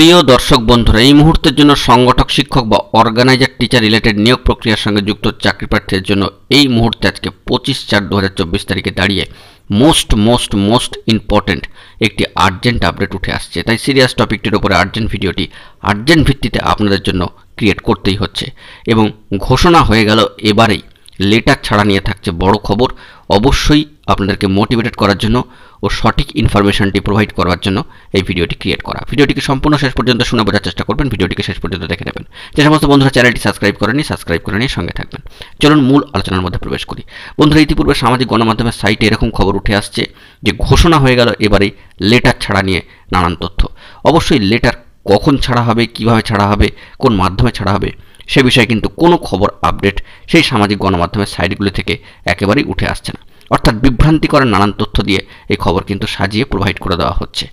প্রিয় দর্শক বন্ধুরা এই মুহূর্তের জন্য সংগঠক শিক্ষক বা অর্গানাইজার টিচার রিলেটেড নিয়োগ প্রক্রিয়ার সঙ্গে যুক্ত চাকরি প্রার্থীদের জন্য এই মুহূর্তে আজকে পঁচিশ চার দু তারিখে দাঁড়িয়ে মোস্ট মোস্ট মোস্ট ইম্পর্ট্যান্ট একটি আর্জেন্ট আপডেট উঠে আসছে তাই সিরিয়াস টপিকটির ওপরে আর্জেন্ট ভিডিওটি আর্জেন্ট ভিত্তিতে আপনাদের জন্য ক্রিয়েট করতেই হচ্ছে এবং ঘোষণা হয়ে গেল এবারেই লেটার ছাড়া নিয়ে থাকছে বড় খবর অবশ্যই আপনাদেরকে মোটিভেটেড করার জন্য ও সঠিক ইনফরমেশানটি প্রোভাইড করার জন্য এই ভিডিওটি ক্রিয়েট করা ভিডিওটিকে সম্পূর্ণ শেষ পর্যন্ত শুনে বোঝার চেষ্টা করবেন ভিডিওটিকে শেষ পর্যন্ত দেখে নেবেন যে সমস্ত বন্ধুরা চ্যানেলটি সাবস্ক্রাইব করেনি সাবস্ক্রাইব করে নিয়ে সঙ্গে থাকবেন চলুন মূল আলোচনার মধ্যে প্রবেশ করি বন্ধুরা ইতিপূর্বে সামাজিক গণমাধ্যমের সাইটে এরকম খবর উঠে আসছে যে ঘোষণা হয়ে গেল এবারে লেটার ছাড়া নিয়ে নানান তথ্য অবশ্যই লেটার কখন ছাড়া হবে কিভাবে ছাড়া হবে কোন মাধ্যমে ছাড়া হবে সে বিষয়ে কিন্তু কোনো খবর আপডেট সেই সামাজিক গণমাধ্যমের সাইটগুলি থেকে একেবারেই উঠে আসছে না অর্থাৎ বিভ্রান্তিকর নানান তথ্য দিয়ে এই খবর কিন্তু সাজিয়ে প্রোভাইড করে দেওয়া হচ্ছে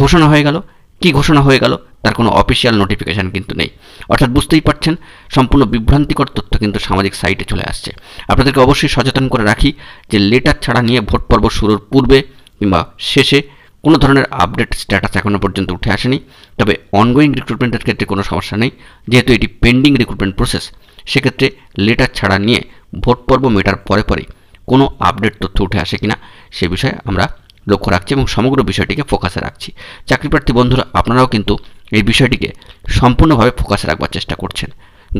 ঘোষণা হয়ে গেল কি ঘোষণা হয়ে গেল তার কোনো অফিসিয়াল নোটিফিকেশান কিন্তু নেই অর্থাৎ বুঝতেই পারছেন সম্পূর্ণ বিভ্রান্তিকর তথ্য কিন্তু সামাজিক সাইটে চলে আসছে আপনাদেরকে অবশ্যই সচেতন করে রাখি যে লেটার ছাড়া নিয়ে ভোট পর্ব শুরুর পূর্বে কিংবা শেষে কোনো ধরনের আপডেট স্ট্যাটাস এখনও পর্যন্ত উঠে আসেনি তবে অনগোয়িং রিক্রুটমেন্টের ক্ষেত্রে কোনো সমস্যা নেই যেহেতু এটি পেন্ডিং রিক্রুটমেন্ট প্রসেস সেক্ষেত্রে লেটার ছাড়া নিয়ে ভোট পর্ব মেটার পরে পরে কোনো আপডেট তথ্য উঠে আসে কিনা সে বিষয়ে আমরা লক্ষ্য রাখছি এবং সমগ্র বিষয়টিকে ফোকাসে রাখছি চাকরিপ্রার্থী বন্ধুরা আপনারাও কিন্তু এই বিষয়টিকে সম্পূর্ণভাবে ফোকাসে রাখবার চেষ্টা করছেন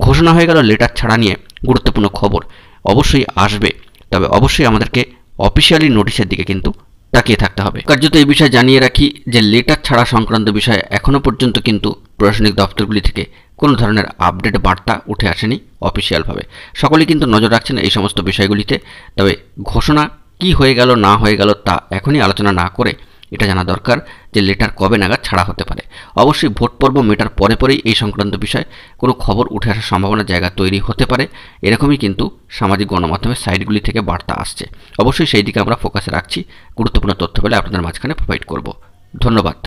ঘোষণা হয়ে গেল লেটার ছাড়া নিয়ে গুরুত্বপূর্ণ খবর অবশ্যই আসবে তবে অবশ্যই আমাদেরকে অফিসিয়ালি নোটিশের দিকে কিন্তু তাকিয়ে থাকতে হবে কার্যত এই বিষয়ে জানিয়ে রাখি যে লেটার ছাড়া সংক্রান্ত বিষয়ে এখনও পর্যন্ত কিন্তু প্রশাসনিক দপ্তরগুলি থেকে কোনো ধরনের আপডেট বার্তা উঠে আসেনি অফিসিয়ালভাবে সকলেই কিন্তু নজর রাখছেন এই সমস্ত বিষয়গুলিতে তবে ঘোষণা কি হয়ে গেল না হয়ে গেল তা এখনই আলোচনা না করে এটা জানা দরকার যে লেটার কবে নাগাদ ছাড়া হতে পারে অবশ্যই ভোট পর্ব মেটার পরে পরেই এই সংক্রান্ত বিষয়ে কোনো খবর উঠে আসার সম্ভাবনা জায়গা তৈরি হতে পারে এরকমই কিন্তু সামাজিক গণমাধ্যমের সাইটগুলি থেকে বার্তা আসছে অবশ্যই সেই দিকে আমরা ফোকাসে রাখছি গুরুত্বপূর্ণ তথ্য পেলে আপনাদের মাঝখানে প্রোভাইড করব ধন্যবাদ